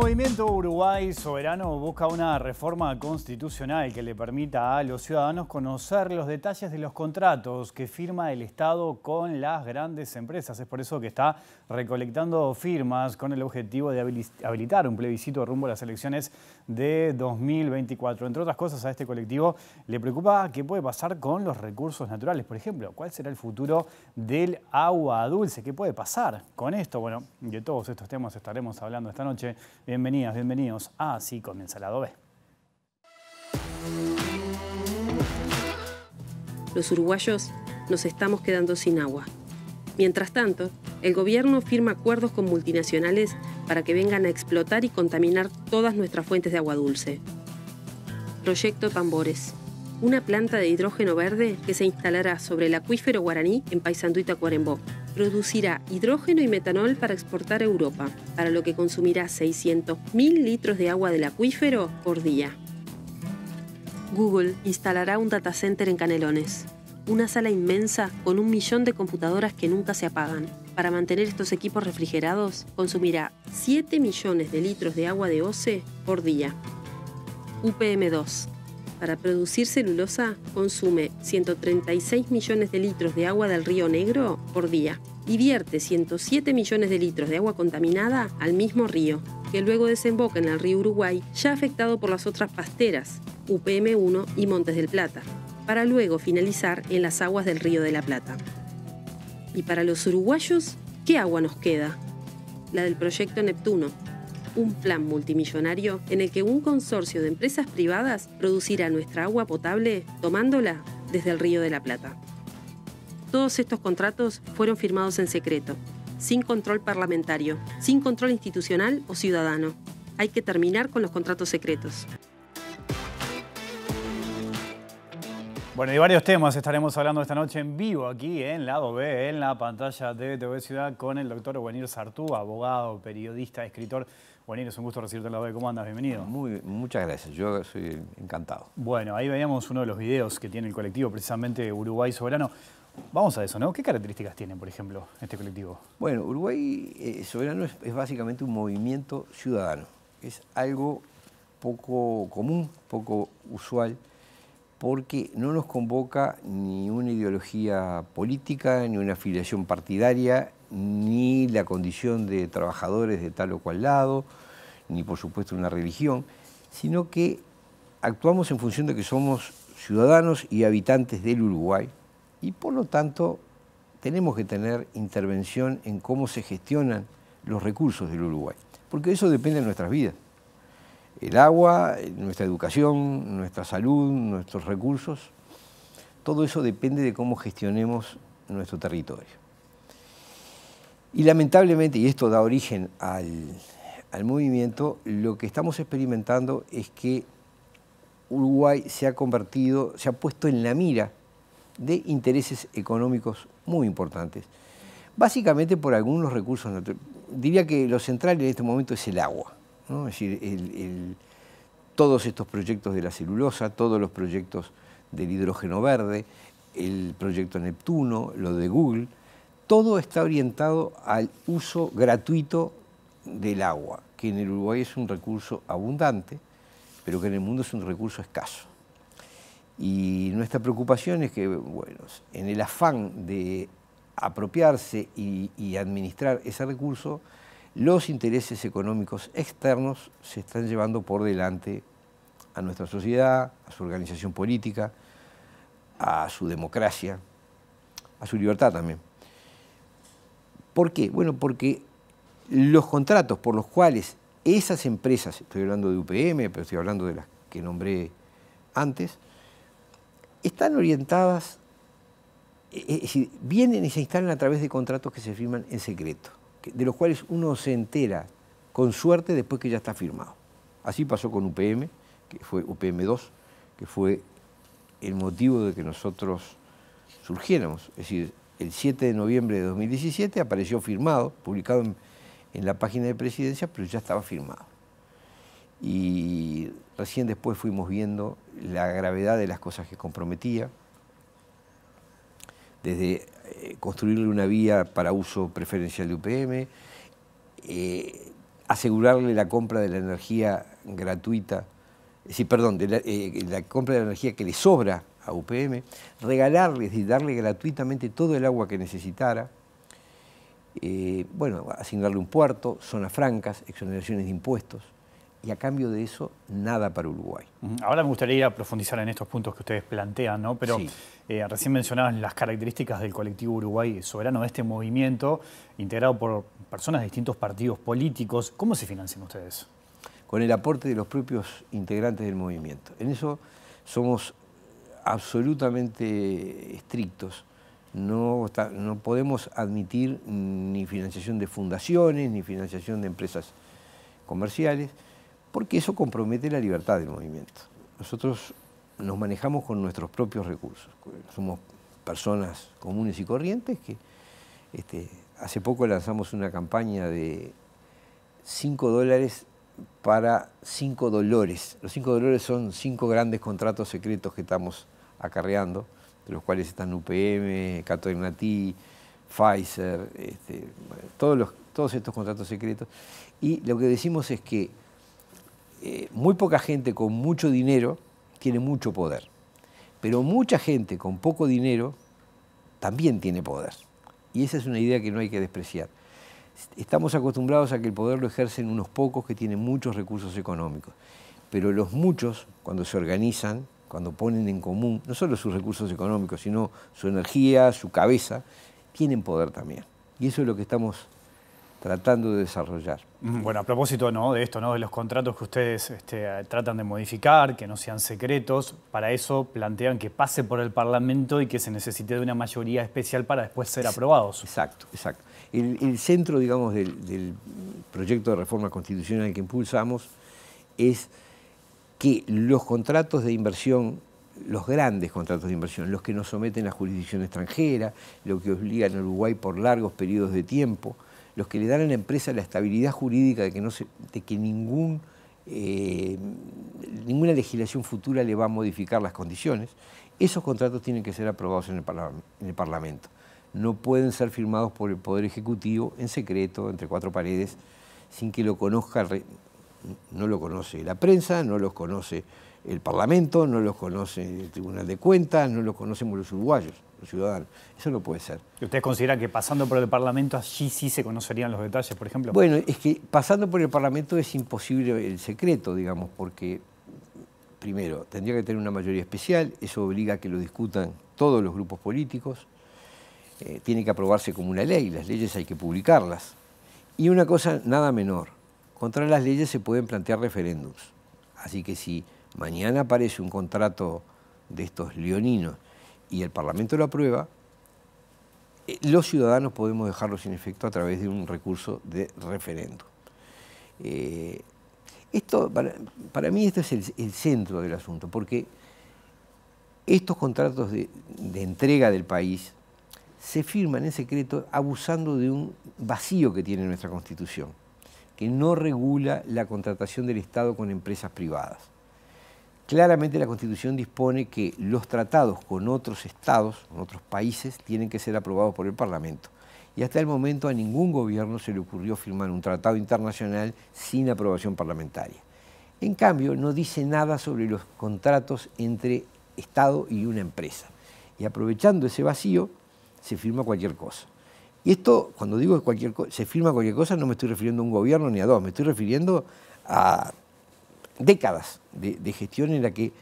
Movimiento Uruguay Soberano busca una reforma constitucional que le permita a los ciudadanos conocer los detalles de los contratos que firma el Estado con las grandes empresas. Es por eso que está recolectando firmas con el objetivo de habilitar un plebiscito rumbo a las elecciones de 2024. Entre otras cosas, a este colectivo le preocupa qué puede pasar con los recursos naturales. Por ejemplo, ¿cuál será el futuro del agua dulce? ¿Qué puede pasar con esto? Bueno, de todos estos temas estaremos hablando esta noche Bienvenidas, bienvenidos a ah, Así comienza la B. Los uruguayos nos estamos quedando sin agua. Mientras tanto, el gobierno firma acuerdos con multinacionales para que vengan a explotar y contaminar todas nuestras fuentes de agua dulce. Proyecto Tambores. Una planta de hidrógeno verde que se instalará sobre el acuífero guaraní en Paysandú y Tacuarembó, producirá hidrógeno y metanol para exportar a Europa, para lo que consumirá 600.000 litros de agua del acuífero por día. Google instalará un data en Canelones, una sala inmensa con un millón de computadoras que nunca se apagan. Para mantener estos equipos refrigerados, consumirá 7 millones de litros de agua de OCE por día. UPM2, para producir celulosa consume 136 millones de litros de agua del río Negro por día y vierte 107 millones de litros de agua contaminada al mismo río, que luego desemboca en el río Uruguay, ya afectado por las otras pasteras, UPM1 y Montes del Plata, para luego finalizar en las aguas del río de la Plata. Y para los uruguayos, ¿qué agua nos queda? La del proyecto Neptuno, un plan multimillonario en el que un consorcio de empresas privadas producirá nuestra agua potable tomándola desde el Río de la Plata. Todos estos contratos fueron firmados en secreto, sin control parlamentario, sin control institucional o ciudadano. Hay que terminar con los contratos secretos. Bueno, y varios temas estaremos hablando esta noche en vivo aquí en Lado B, en la pantalla de TV Ciudad, con el doctor O'Banir Sartú, abogado, periodista, escritor. Bueno, es un gusto recibirte en la web. ¿Cómo andas? Bienvenido. muchas gracias, yo soy encantado. Bueno, ahí veíamos uno de los videos que tiene el colectivo, precisamente Uruguay Soberano. Vamos a eso, ¿no? ¿Qué características tiene, por ejemplo, este colectivo? Bueno, Uruguay eh, Soberano es, básicamente un movimiento ciudadano. Es algo poco común, poco usual, porque no nos convoca ni una ideología política, ni una afiliación partidaria, ni la condición de trabajadores de tal o cual lado, ni por supuesto una religión, sino que actuamos en función de que somos ciudadanos y habitantes del Uruguay y por lo tanto tenemos que tener intervención en cómo se gestionan los recursos del Uruguay, porque eso depende de nuestras vidas. El agua, nuestra educación, nuestra salud, nuestros recursos, todo eso depende de cómo gestionemos nuestro territorio. Y lamentablemente, y esto da origen al, movimiento, lo que estamos experimentando es que Uruguay se ha convertido, se ha puesto en la mira de intereses económicos muy importantes, básicamente por algunos recursos naturales. Diría que lo central en este momento es el agua, es decir, todos estos proyectos de la celulosa, todos los proyectos del hidrógeno verde, el proyecto Neptuno, lo de Google, todo está orientado al uso gratuito del agua, que en el Uruguay es un recurso abundante, pero que en el mundo es un recurso escaso. Y nuestra preocupación es que, bueno, en el afán de apropiarse y, y administrar ese recurso, los intereses económicos externos se están llevando por delante a nuestra sociedad, a su organización política, a su democracia, a su libertad también. ¿Por qué? Bueno, porque los contratos por los cuales esas empresas, estoy hablando de UPM, pero estoy hablando de las que nombré antes, están orientadas, eh, eh, es decir, vienen y se instalan a través de contratos que se firman en secreto, de los cuales uno se entera con suerte después que ya está firmado. Así pasó con UPM, que fue UPM2, que fue el motivo de que nosotros surgiéramos. Es decir, el 7 de noviembre de 2017 apareció firmado, publicado en, la página de presidencia, pero ya estaba firmado. Y recién después fuimos viendo la gravedad de las cosas que comprometía, desde eh, construirle una vía para uso preferencial de UPM, eh, asegurarle la compra de la energía gratuita, es perdón, de eh, la compra de la energía que le sobra a UPM, regalarles y darle gratuitamente todo el agua que necesitara, eh, bueno, asignarle un puerto, zonas francas, exoneraciones de impuestos, y a cambio de eso, nada para Uruguay. Ahora me gustaría profundizar en estos puntos que ustedes plantean, ¿no? Pero eh, recién mencionaban las características del colectivo Uruguay Soberano, de este movimiento integrado por personas de distintos partidos políticos. ¿Cómo se financian ustedes? Con el aporte de los propios integrantes del movimiento. En eso somos absolutamente estrictos. No, no podemos admitir ni financiación de fundaciones, ni financiación de empresas comerciales, porque eso compromete la libertad del movimiento. Nosotros nos manejamos con nuestros propios recursos. Somos personas comunes y corrientes que este, hace poco lanzamos una campaña de 5 dólares para 5 dolores. Los 5 dolores son 5 grandes contratos secretos que estamos acarreando, de los cuales están UPM, Cato Pfizer, este, todos, estos contratos secretos. Y lo que decimos es que eh, muy poca gente con mucho dinero tiene mucho poder, pero mucha gente con poco dinero también tiene poder. Y esa es una idea que no hay que despreciar. Estamos acostumbrados a que el poder lo ejercen unos pocos que tienen muchos recursos económicos, pero los muchos, cuando se organizan, cuando ponen en común no solo sus recursos económicos, sino su energía, su cabeza, tienen poder también. Y eso es lo que estamos tratando de desarrollar. Mm, bueno, a propósito ¿no? de esto, ¿no? de los contratos que ustedes este, tratan de modificar, que no sean secretos, para eso plantean que pase por el Parlamento y que se necesite de una mayoría especial para después ser aprobados. Exacto, exacto. El, centro, digamos, del proyecto de reforma constitucional que impulsamos es que los contratos de inversión, los grandes contratos de inversión, los que nos someten a jurisdicción extranjera, los que obligan a Uruguay por largos periodos de tiempo, los que le dan a la empresa la estabilidad jurídica de que, no ningún, eh, ninguna legislación futura le va a modificar las condiciones, esos contratos tienen que ser aprobados en el, en el Parlamento. No pueden ser firmados por el Poder Ejecutivo en secreto, entre cuatro paredes, sin que lo conozca no lo conoce la prensa, no los conoce el Parlamento, no los conoce el Tribunal de Cuentas, no los conocemos los uruguayos, los ciudadanos. Eso no puede ser. ustedes consideran que pasando por el Parlamento allí sí se conocerían los detalles, por ejemplo? Bueno, es que pasando por el Parlamento es imposible el secreto, digamos, porque primero, tendría que tener una mayoría especial, eso obliga a que lo discutan todos los grupos políticos, eh, tiene que aprobarse como una ley, las leyes hay que publicarlas. Y una cosa nada menor, contra las leyes se pueden plantear referéndums. Así que si mañana aparece un contrato de estos leoninos y el Parlamento lo aprueba, eh, los ciudadanos podemos dejarlo sin efecto a través de un recurso de referéndum. Eh, esto, para, mí esto es el, centro del asunto, porque estos contratos de entrega del país se firman en secreto abusando de un vacío que tiene nuestra Constitución que no regula la contratación del Estado con empresas privadas. Claramente la Constitución dispone que los tratados con otros estados, con otros países, tienen que ser aprobados por el Parlamento. Y hasta el momento a ningún gobierno se le ocurrió firmar un tratado internacional sin aprobación parlamentaria. En cambio, no dice nada sobre los contratos entre Estado y una empresa. Y aprovechando ese vacío, se firma cualquier cosa. Y esto, cuando digo que cualquier se firma cualquier cosa, no me estoy refiriendo a un gobierno ni a dos, me estoy refiriendo a décadas de gestión en la que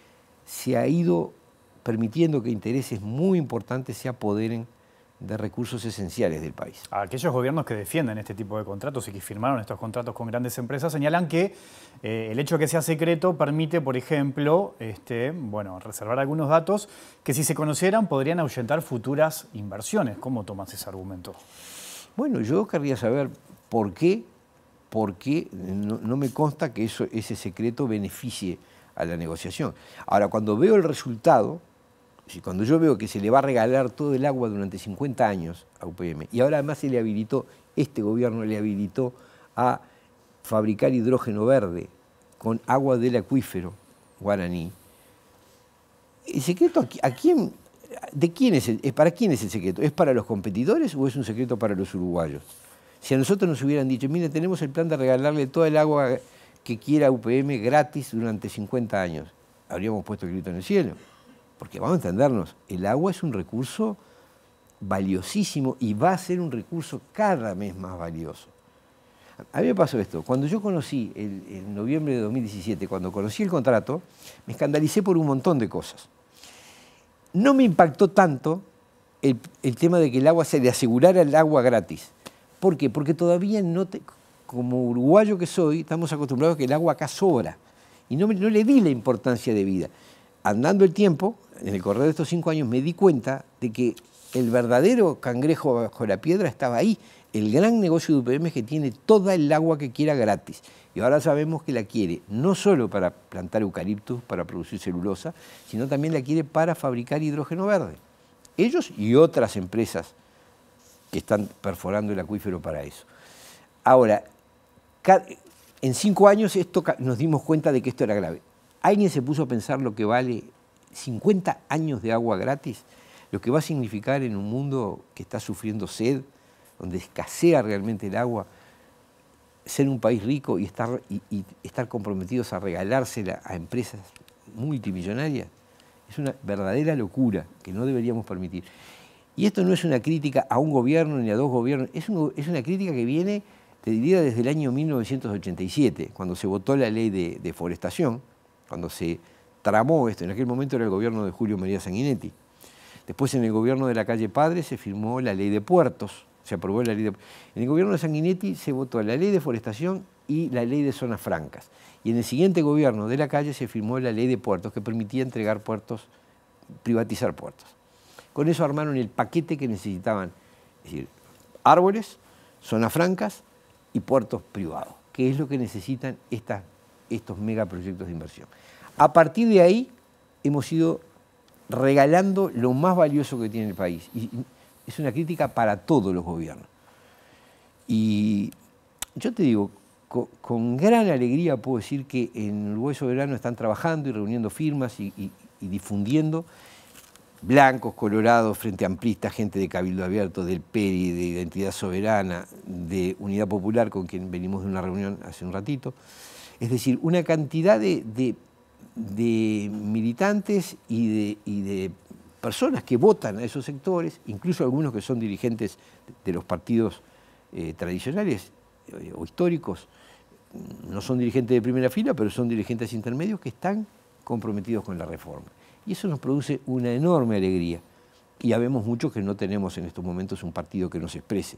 se ha ido permitiendo que intereses muy importantes se apoderen de recursos esenciales del país. Aquellos gobiernos que defienden este tipo de contratos y que firmaron estos contratos con grandes empresas señalan que eh, el hecho de que sea secreto permite, por ejemplo, este, bueno, reservar algunos datos que si se conocieran podrían ahuyentar futuras inversiones. ¿Cómo tomas ese argumento? Bueno, yo querría saber por qué, por qué no, me consta que ese secreto beneficie a la negociación. Ahora, cuando veo el resultado, cuando yo veo que se le va a regalar todo el agua durante 50 años a UPM, y ahora además se le habilitó, este gobierno le habilitó a fabricar hidrógeno verde con agua del acuífero guaraní, ¿el secreto a quién, de quién es para quién es el secreto? ¿Es para los competidores o es un secreto para los uruguayos? Si a nosotros nos hubieran dicho, mire, tenemos el plan de regalarle todo el agua que quiera UPM gratis durante 50 años, habríamos puesto el grito en el cielo. Porque vamos a entendernos, el agua es un recurso valiosísimo y va a ser un recurso cada vez más valioso. A mí me pasó esto, cuando yo conocí, en noviembre de 2017, cuando conocí el contrato, me escandalicé por un montón de cosas. No me impactó tanto el, tema de que el agua se le asegurara el agua gratis. ¿Por qué? Porque todavía no como uruguayo que soy, estamos acostumbrados a que el agua acá sobra. Y no, no le di la importancia de vida andando el tiempo, en el correr de estos cinco años, me di cuenta de que el verdadero cangrejo bajo la piedra estaba ahí. El gran negocio de UPM es que tiene toda el agua que quiera gratis. Y ahora sabemos que la quiere no solo para plantar eucaliptus, para producir celulosa, sino también la quiere para fabricar hidrógeno verde. Ellos y otras empresas que están perforando el acuífero para eso. Ahora, en cinco años esto, nos dimos cuenta de que esto era grave. ¿Alguien se puso a pensar lo que vale 50 años de agua gratis? Lo que va a significar en un mundo que está sufriendo sed, donde escasea realmente el agua, ser un país rico y estar, comprometidos a regalársela a empresas multimillonarias, es una verdadera locura que no deberíamos permitir. Y esto no es una crítica a un gobierno ni a dos gobiernos, es, una crítica que viene, te desde el año 1987, cuando se votó la ley de deforestación cuando se tramó esto. En aquel momento era el gobierno de Julio María Sanguinetti. Después en el gobierno de la calle Padre se firmó la ley de puertos, se aprobó la ley de... En el gobierno de Sanguinetti se votó la ley de forestación y la ley de zonas francas. Y en el siguiente gobierno de la calle se firmó la ley de puertos que permitía entregar puertos, privatizar puertos. Con eso armaron el paquete que necesitaban, es decir, árboles, zonas francas y puertos privados, que es lo que necesitan estas estos megaproyectos de inversión. A partir de ahí hemos ido regalando lo más valioso que tiene el país. Y es una crítica para todos los gobiernos. Y yo te digo, con, gran alegría puedo decir que en el hueso Soberano están trabajando y reuniendo firmas y, difundiendo blancos, colorados, frente amplista, gente de Cabildo Abierto, del PERI, de Identidad Soberana, de Unidad Popular, con quien venimos de una reunión hace un ratito. Es decir, una cantidad de, militantes y de, personas que votan a esos sectores, incluso algunos que son dirigentes de los partidos eh, tradicionales eh, o históricos, no son dirigentes de primera fila, pero son dirigentes intermedios que están comprometidos con la reforma. Y eso nos produce una enorme alegría y vemos muchos que no tenemos en estos momentos un partido que nos exprese.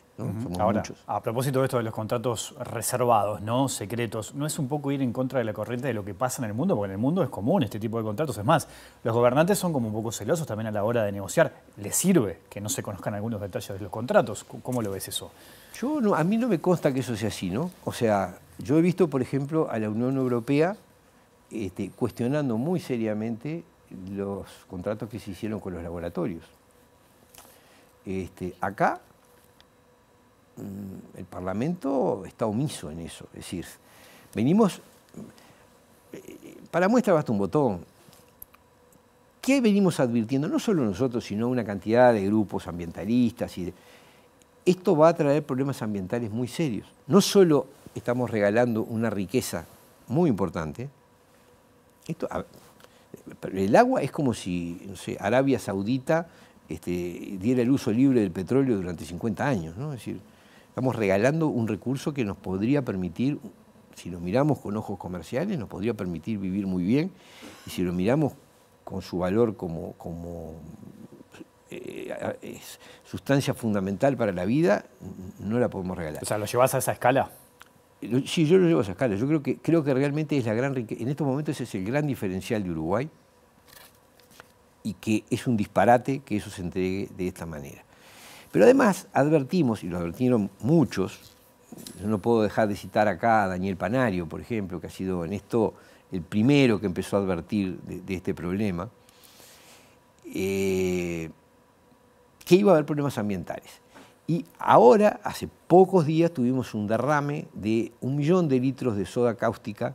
A propósito de esto de los contratos reservados, ¿no? Secretos, ¿no es un poco ir en contra de la corriente de lo que pasa en el mundo? Porque en el mundo es común este tipo de contratos. Es más, los gobernantes son como un poco celosos también a la hora de negociar. ¿Les sirve que no se conozcan algunos detalles de los contratos? ¿Cómo lo ves eso? Yo a mí no me consta que eso sea así, ¿no? O sea, yo he visto, por ejemplo, a la Unión Europea este, cuestionando muy seriamente los contratos que se hicieron con los laboratorios. Este, acá mm, el Parlamento está omiso en eso. Es decir, venimos, eh, para muestra basta un botón. ¿Qué venimos advirtiendo? No solo nosotros, sino una cantidad de grupos ambientalistas. Y esto va a traer problemas ambientales muy serios. No solo estamos regalando una riqueza muy importante, el agua es como si no sé, Arabia Saudita este, diera el uso libre del petróleo durante 50 años. Es decir, estamos regalando un recurso que nos podría permitir, si lo miramos con ojos comerciales, nos podría permitir vivir muy bien, y si lo miramos con su valor como, como eh, sustancia fundamental para la vida, no la podemos regalar. O sea, ¿lo llevas a esa escala? Sí, yo lo llevo a esa escala. Yo creo que, creo que realmente es la gran En estos momentos ese es el gran diferencial de Uruguay y que es un disparate que eso se entregue de esta manera. Pero además advertimos, y lo advertieron muchos, yo no puedo dejar de citar acá a Daniel Panario, por ejemplo, que ha sido en esto el primero que empezó a advertir de, este problema, eh, que iba a haber problemas ambientales. Y ahora, hace pocos días, tuvimos un derrame de un millón de litros de soda cáustica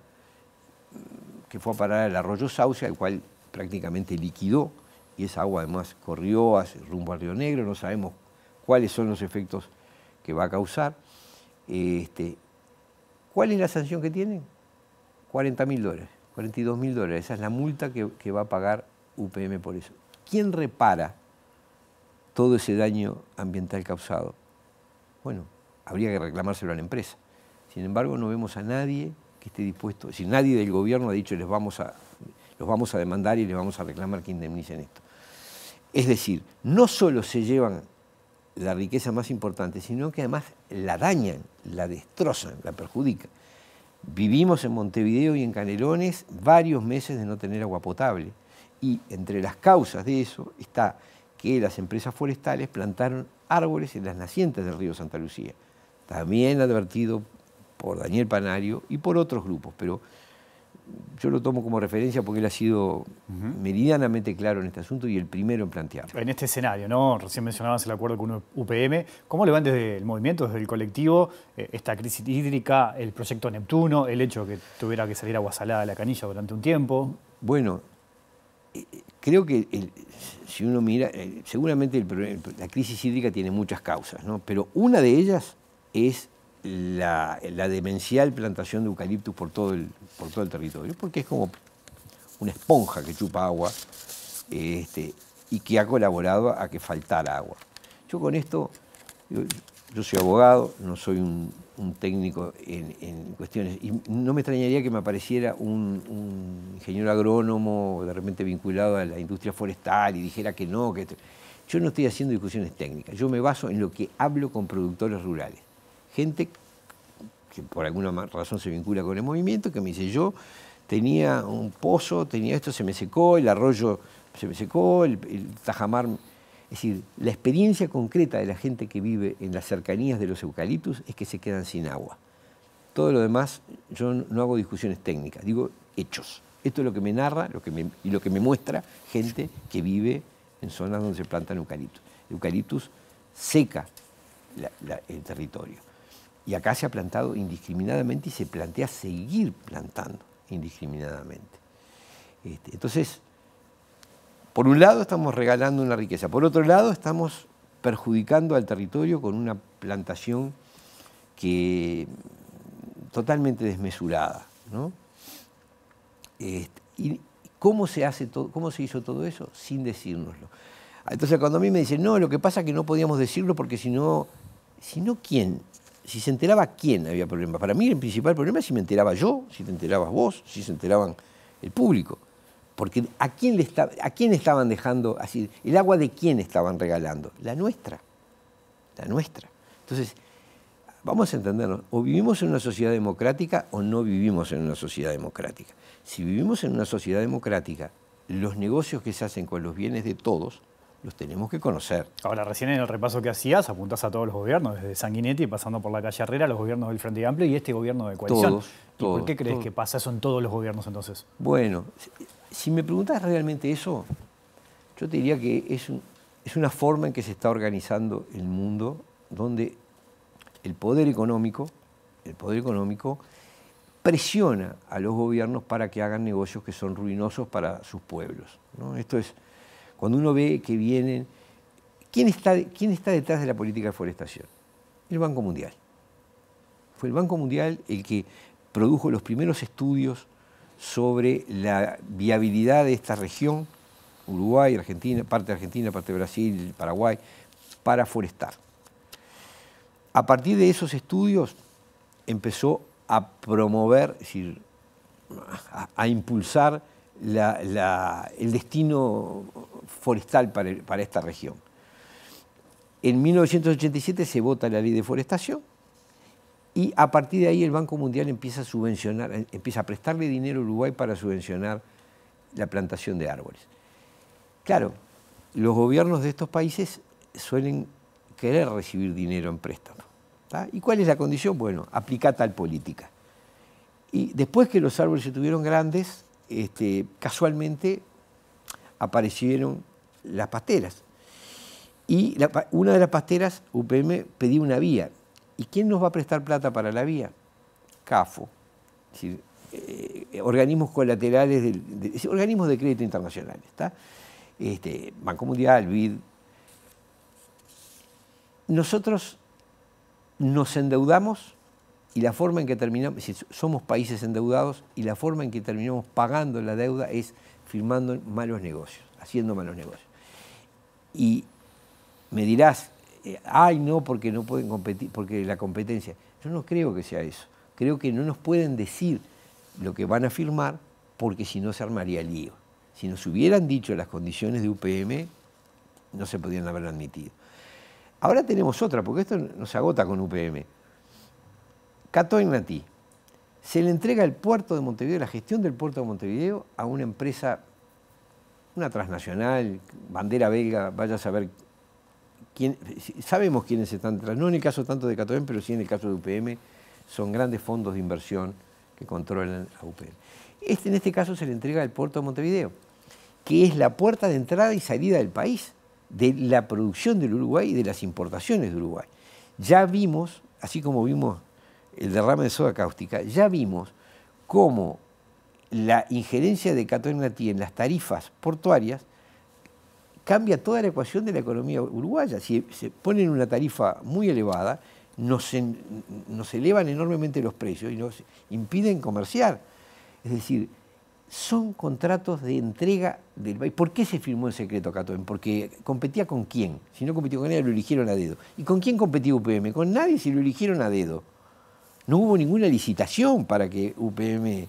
que fue a parar al arroyo Sauce, al cual prácticamente liquidó y esa agua además corrió rumbo al Río Negro, no sabemos cuáles son los efectos que va a causar. Este, ¿Cuál es la sanción que tienen? 40 mil dólares, 42 mil dólares. Esa es la multa que, va a pagar UPM por eso. ¿Quién repara todo ese daño ambiental causado? Bueno, habría que reclamárselo a la empresa. Sin embargo, no vemos a nadie que esté dispuesto, si nadie del gobierno ha dicho les vamos a, los vamos a demandar y les vamos a reclamar que indemnicen esto. Es decir, no solo se llevan la riqueza más importante, sino que además la dañan, la destrozan, la perjudican. Vivimos en Montevideo y en Canelones varios meses de no tener agua potable y entre las causas de eso está que las empresas forestales plantaron árboles en las nacientes del río Santa Lucía, también advertido por Daniel Panario y por otros grupos, pero yo lo tomo como referencia porque él ha sido meridianamente claro en este asunto y el primero en plantearlo. En este escenario, ¿no? Recién mencionabas el acuerdo con UPM. ¿Cómo le van desde el movimiento, desde el colectivo, eh, esta crisis hídrica, el proyecto Neptuno, el hecho de que tuviera que salir agua salada de la canilla durante un tiempo? Bueno, eh, creo que si uno mira, eh, seguramente la crisis hídrica tiene muchas causas, ¿no? Pero una de ellas es la, demencial plantación de eucaliptus por todo, el, por todo el territorio, porque es como una esponja que chupa agua este, y que ha colaborado a que faltara agua. Yo con esto, yo, soy abogado, no soy un, técnico en, cuestiones, y no me extrañaría que me apareciera un, un, ingeniero agrónomo de repente vinculado a la industria forestal y dijera que no, que... Yo no estoy haciendo discusiones técnicas, yo me baso en lo que hablo con productores rurales gente que por alguna razón se vincula con el movimiento, que me dice, yo tenía un pozo, tenía esto, se me secó, el arroyo se me secó, el, tajamar... Es decir, la experiencia concreta de la gente que vive en las cercanías de los eucaliptus es que se quedan sin agua. Todo lo demás, yo no hago discusiones técnicas, digo hechos. Esto es lo que me narra lo que y lo que me muestra gente que vive en zonas donde se plantan eucaliptus. Eucaliptus seca el territorio. Y acá se ha plantado indiscriminadamente y se plantea seguir plantando indiscriminadamente. Este, entonces, por un lado estamos regalando una riqueza, por otro lado estamos perjudicando al territorio con una plantación que totalmente desmesurada. Este, y, ¿Cómo se, hace todo, ¿Cómo se hizo todo eso? Sin decírnoslo. Entonces cuando a mí me dicen, no, lo que pasa es que no podíamos decirlo porque si no, si no, ¿quién? si se enteraba quién había problemas. Para mí el principal problema es si me enteraba yo, si te enterabas vos, si se enteraban el público. Porque ¿a quién, le a quién estaban dejando, así, el agua de quién estaban regalando? La nuestra, la nuestra. Entonces, vamos a entendernos, o vivimos en una sociedad democrática o no vivimos en una sociedad democrática. Si vivimos en una sociedad democrática, los negocios que se hacen con los bienes de todos los tenemos que conocer. Ahora, recién en el repaso que hacías, apuntás a todos los gobiernos, desde Sanguinetti, pasando por la calle Herrera, los gobiernos del Frente Amplio y este gobierno de coalición. Todos, ¿Y ¿Por qué crees que pasa eso en todos los gobiernos entonces? Bueno, si me preguntas realmente eso, yo te diría que es, una forma en que se está organizando el mundo donde el poder económico, el poder económico presiona a los gobiernos para que hagan negocios que son ruinosos para sus pueblos. Esto es cuando uno ve que vienen, ¿quién está, quién está detrás de la política de forestación? El Banco Mundial. Fue el Banco Mundial el que produjo los primeros estudios sobre la viabilidad de esta región, Uruguay, Argentina, parte de Argentina, parte de Brasil, Paraguay, para forestar. A partir de esos estudios empezó a promover, es decir, a impulsar el destino forestal para, esta región. En 1987 se vota la ley de forestación y a partir de ahí el Banco Mundial empieza a subvencionar, empieza a prestarle dinero a Uruguay para subvencionar la plantación de árboles. Claro, los gobiernos de estos países suelen querer recibir dinero en préstamo. ¿Y cuál es la condición? Bueno, aplica tal política. Y después que los árboles se tuvieron grandes, este, casualmente aparecieron las pasteras. Y una de las pasteras, UPM, pedía una vía. ¿Y quién nos va a prestar plata para la vía? CAFO, eh, organismos colaterales, de, organismos de crédito internacional. ¿está? Este, Banco Mundial, BID. Nosotros nos endeudamos y la forma en que terminamos, somos países endeudados y la forma en que terminamos pagando la deuda es firmando malos negocios, haciendo malos negocios. Y me dirás, eh, ay no, porque no pueden competir, porque la competencia. Yo no creo que sea eso. Creo que no nos pueden decir lo que van a firmar porque si no se armaría el lío. Si nos hubieran dicho las condiciones de UPM, no se podrían haber admitido. Ahora tenemos otra, porque esto nos agota con UPM. Cato Ignatí. Se le entrega el puerto de Montevideo, la gestión del puerto de Montevideo, a una empresa, una transnacional, bandera belga, vaya a saber quién. Sabemos quiénes están detrás, no en el caso tanto de Catoen, pero sí en el caso de UPM, son grandes fondos de inversión que controlan a UPM. Este, en este caso se le entrega el puerto de Montevideo, que es la puerta de entrada y salida del país, de la producción del Uruguay y de las importaciones de Uruguay. Ya vimos, así como vimos el derrame de soda cáustica, ya vimos cómo la injerencia de Cato en las tarifas portuarias cambia toda la ecuación de la economía uruguaya. Si se ponen una tarifa muy elevada, nos, elevan enormemente los precios y nos impiden comerciar. Es decir, son contratos de entrega del país. ¿Por qué se firmó en secreto Catoen? Porque competía con quién. Si no competía con nadie, lo eligieron a dedo. ¿Y con quién competía UPM? Con nadie si lo eligieron a dedo. No hubo ninguna licitación para que UPM,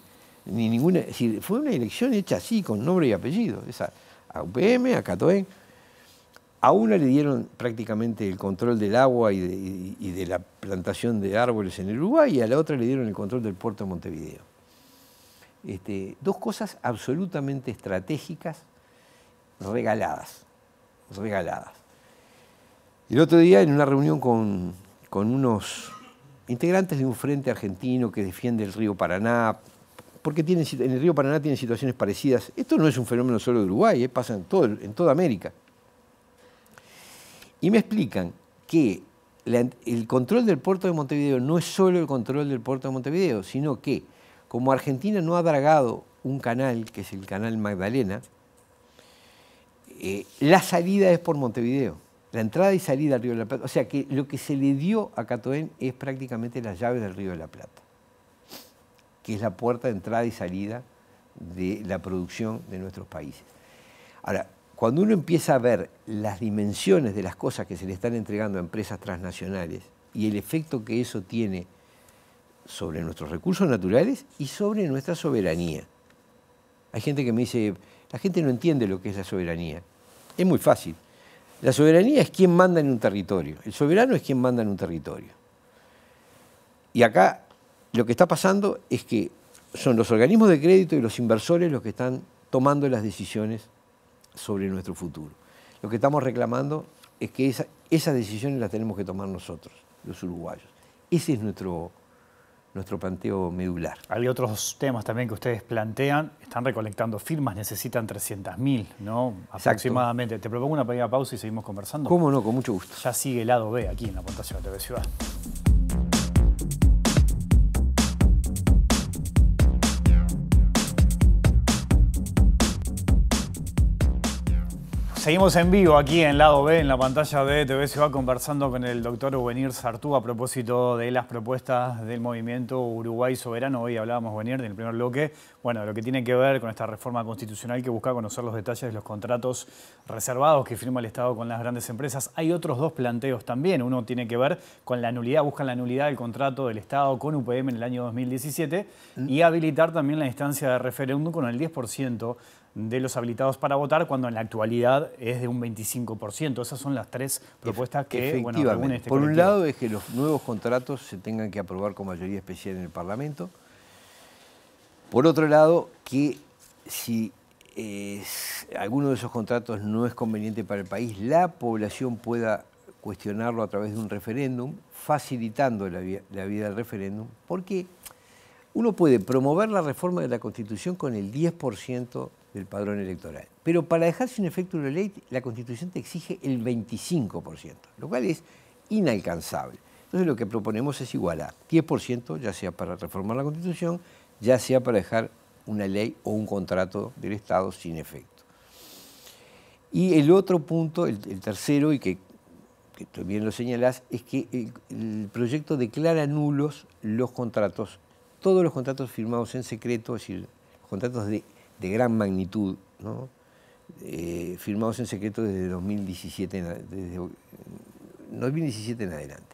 ni ninguna. fue una elección hecha así, con nombre y apellido. Esa, a UPM, a Catoen. A una le dieron prácticamente el control del agua y de, la plantación de árboles en el Uruguay, y a la otra le dieron el control del puerto de Montevideo. Este, dos cosas absolutamente estratégicas, regaladas, regaladas. El otro día en una reunión con unos integrantes de un frente argentino que defiende el río Paraná, porque en el río Paraná tienen situaciones parecidas. Esto no es un fenómeno solo de Uruguay, eh, pasa en, todo, en toda América. Y me explican que el control del puerto de Montevideo no es solo el control del puerto de Montevideo, sino que como Argentina no ha dragado un canal, que es el canal Magdalena, eh, la salida es por Montevideo la entrada y salida al Río de la Plata. O sea que lo que se le dio a Catoén es prácticamente las llaves del Río de la Plata, que es la puerta de entrada y salida de la producción de nuestros países. Ahora, cuando uno empieza a ver las dimensiones de las cosas que se le están entregando a empresas transnacionales y el efecto que eso tiene sobre nuestros recursos naturales y sobre nuestra soberanía. Hay gente que me dice, la gente no entiende lo que es la soberanía. Es muy fácil. La soberanía es quien manda en un territorio. El soberano es quien manda en un territorio. Y acá lo que está pasando es que son los organismos de crédito y los inversores los que están tomando las decisiones sobre nuestro futuro. Lo que estamos reclamando es que esas decisiones las tenemos que tomar nosotros, los uruguayos. Ese es nuestro nuestro planteo medular. Hay otros temas también que ustedes plantean. Están recolectando firmas, necesitan 300.000, ¿no? Aproximadamente. Te propongo una pequeña pausa y seguimos conversando. ¿Cómo no? Con mucho gusto. Ya sigue el lado B aquí en la aportación de TV Ciudad. Seguimos en vivo aquí en Lado B, en la pantalla de TV Va conversando con el doctor Uvenir Sartú a propósito de las propuestas del movimiento Uruguay Soberano. Hoy hablábamos, Uvenir, del primer bloque, bueno, lo que tiene que ver con esta reforma constitucional que busca conocer los detalles de los contratos reservados que firma el Estado con las grandes empresas. Hay otros dos planteos también. Uno tiene que ver con la nulidad, buscan la nulidad del contrato del Estado con UPM en el año 2017 mm. y habilitar también la instancia de referéndum con el 10% de los habilitados para votar, cuando en la actualidad es de un 25%. Esas son las tres propuestas que, bueno, este Por un lado es que los nuevos contratos se tengan que aprobar con mayoría especial en el Parlamento. Por otro lado, que si eh, alguno de esos contratos no es conveniente para el país, la población pueda cuestionarlo a través de un referéndum, facilitando la, la vida del referéndum, porque uno puede promover la reforma de la Constitución con el 10% del padrón electoral. Pero para dejar sin efecto una ley, la Constitución te exige el 25%, lo cual es inalcanzable. Entonces lo que proponemos es igual a 10%, ya sea para reformar la Constitución, ya sea para dejar una ley o un contrato del Estado sin efecto. Y el otro punto, el, tercero, y que, también lo señalás, es que el, proyecto declara nulos los contratos, todos los contratos firmados en secreto, es decir, contratos de de gran magnitud, eh, firmados en secreto desde 2017 en, desde 2017 en adelante.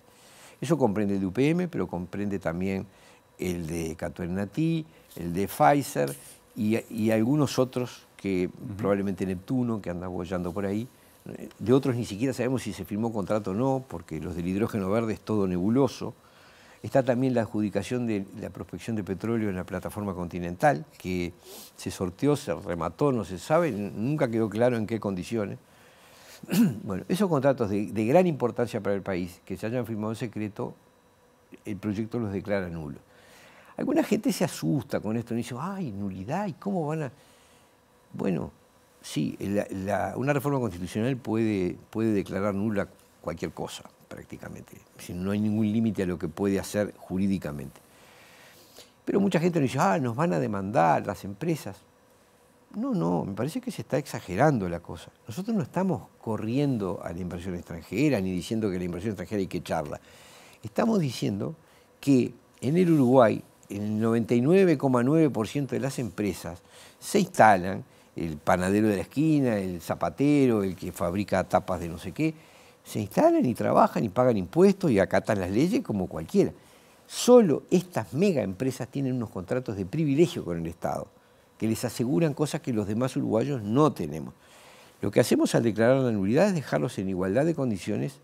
Eso comprende el de UPM, pero comprende también el de Caternati, el de Pfizer y, algunos otros que probablemente Neptuno, que anda bollando por ahí. De otros ni siquiera sabemos si se firmó contrato o no, porque los del hidrógeno verde es todo nebuloso. Está también la adjudicación de la prospección de petróleo en la plataforma continental, que se sorteó, se remató, no se sabe, nunca quedó claro en qué condiciones. Bueno, esos contratos de, gran importancia para el país, que se hayan firmado en secreto, el proyecto los declara nulos. Alguna gente se asusta con esto y dice, ay, nulidad, ¿y cómo van a...? Bueno, sí, una reforma constitucional puede declarar nula cualquier cosa prácticamente. si No hay ningún límite a lo que puede hacer jurídicamente. Pero mucha gente nos dice, ah, nos van a demandar las empresas. No, no, me parece que se está exagerando la cosa. Nosotros no estamos corriendo a la inversión extranjera ni diciendo que la inversión extranjera hay que echarla. Estamos diciendo que en el Uruguay, el 99,9% de las empresas se instalan, el panadero de la esquina, el zapatero, el que fabrica tapas de no sé qué, se instalan y trabajan y pagan impuestos y acatan las leyes como cualquiera. Solo estas mega empresas tienen unos contratos de privilegio con el Estado, que les aseguran cosas que los demás uruguayos no tenemos. Lo que hacemos al declarar la nulidad es dejarlos en igualdad de condiciones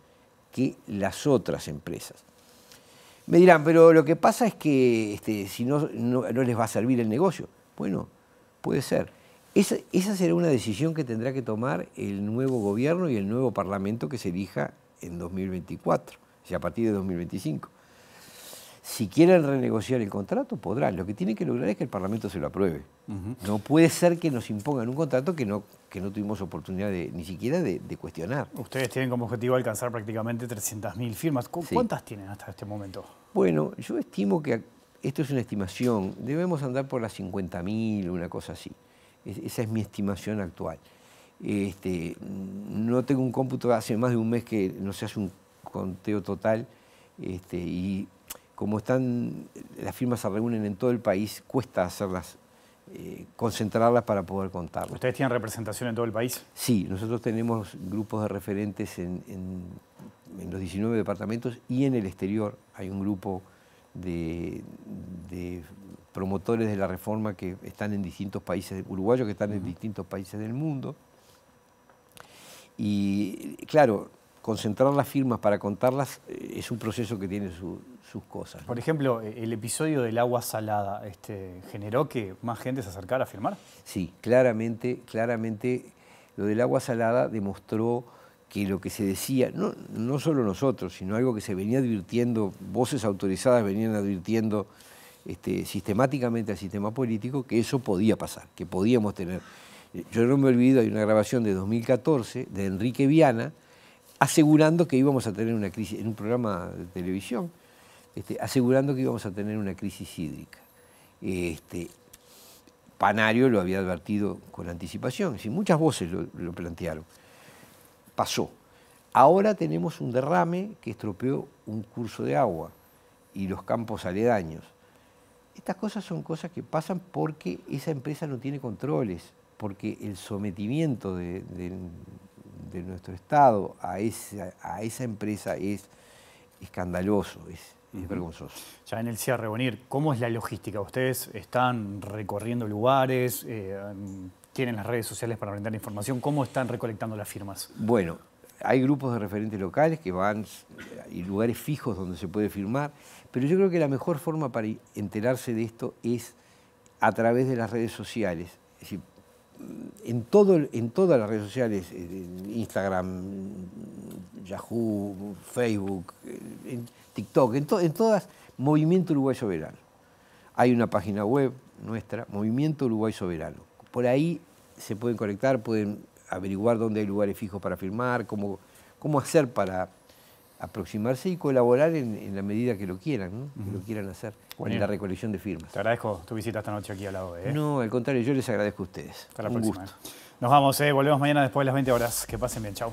que las otras empresas. Me dirán, pero lo que pasa es que este, si no, no les va a servir el negocio. Bueno, puede ser. Esa, será una decisión que tendrá que tomar el nuevo gobierno y el nuevo parlamento que se elija en 2024, o sea, a partir de 2025. Si quieren renegociar el contrato, podrán. Lo que tiene que lograr es que el Parlamento se lo apruebe. No puede ser que nos impongan un contrato que no, que no tuvimos oportunidad ni siquiera de, cuestionar. Ustedes tienen como objetivo alcanzar prácticamente 300.000 firmas. ¿Cuántas tienen hasta este momento? Bueno, yo estimo que, esto es una estimación, debemos andar por las 50.000, una cosa así esa es mi estimación actual. Este, no tengo un cómputo, hace más de un mes que no se hace un conteo total este, y como están, las firmas se reúnen en todo el país, cuesta hacerlas, eh, concentrarlas para poder contarlas. ¿Ustedes tienen representación en todo el país? Sí, nosotros tenemos grupos de referentes en, los 19 departamentos y en el exterior hay un grupo de promotores de la reforma que están en distintos países, uruguayos que están en distintos países del mundo. Y claro, concentrar las firmas para contarlas eh, es un proceso que tiene sus cosas. Por ejemplo, eh, el episodio del agua salada este, generó que más gente se acercara a firmar. Sí, claramente, claramente lo del agua salada demostró que lo que se decía, no, no solo nosotros, sino algo que se venía advirtiendo, voces autorizadas venían advirtiendo este, sistemáticamente al sistema político que eso podía pasar, que podíamos tener. Yo no me olvido, hay una grabación de 2014 de Enrique Viana asegurando que íbamos a tener una crisis, en un programa de televisión, este, asegurando que íbamos a tener una crisis hídrica. Este, Panario lo había advertido con anticipación, y muchas voces lo plantearon. Pasó. Ahora tenemos un derrame que estropeó un curso de agua y los campos aledaños. Estas cosas son cosas que pasan porque esa empresa no tiene controles, porque el sometimiento de, nuestro Estado a esa, empresa es escandaloso, es, vergonzoso. Ya en el cierre, Bonir, ¿cómo es la logística? ¿Ustedes están recorriendo lugares? Eh, ¿Tienen las redes sociales para brindar información? ¿Cómo están recolectando las firmas? Bueno, hay grupos de referentes locales que van y lugares fijos donde se puede firmar, pero yo creo que la mejor forma para enterarse de esto es a través de las redes sociales. en, todas las redes sociales, Instagram, Yahoo, Facebook, TikTok, en, todas, Movimiento Uruguay Soberano. Hay una página web nuestra, Movimiento Uruguay Soberano. Por ahí se pueden conectar, pueden averiguar dónde hay lugares fijos para firmar, cómo, cómo hacer para, aproximarse y colaborar en, la medida que lo quieran, ¿no? que lo quieran hacer en la recolección de firmas. Te agradezco tu visita esta noche aquí al lado ¿eh? No, al contrario, yo les agradezco a ustedes. Hasta Nos vamos, ¿eh? volvemos mañana después de las 20 horas. Que pasen bien, chao.